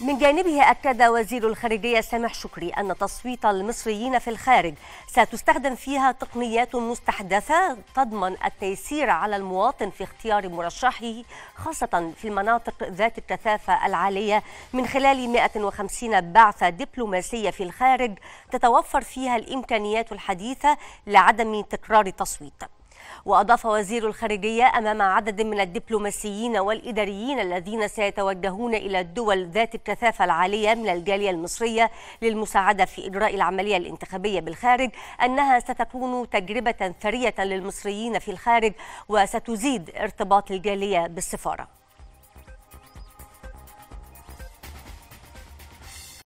من جانبه أكد وزير الخارجية سامح شكري أن تصويت المصريين في الخارج ستستخدم فيها تقنيات مستحدثة تضمن التيسير على المواطن في اختيار مرشحه خاصة في المناطق ذات الكثافة العالية من خلال 150 بعثة دبلوماسية في الخارج تتوفر فيها الإمكانيات الحديثة لعدم تكرار التصويت وأضاف وزير الخارجية أمام عدد من الدبلوماسيين والإداريين الذين سيتوجهون إلى الدول ذات الكثافة العالية من الجالية المصرية للمساعدة في إجراء العملية الانتخابية بالخارج أنها ستكون تجربة ثرية للمصريين في الخارج وستزيد ارتباط الجالية بالسفارة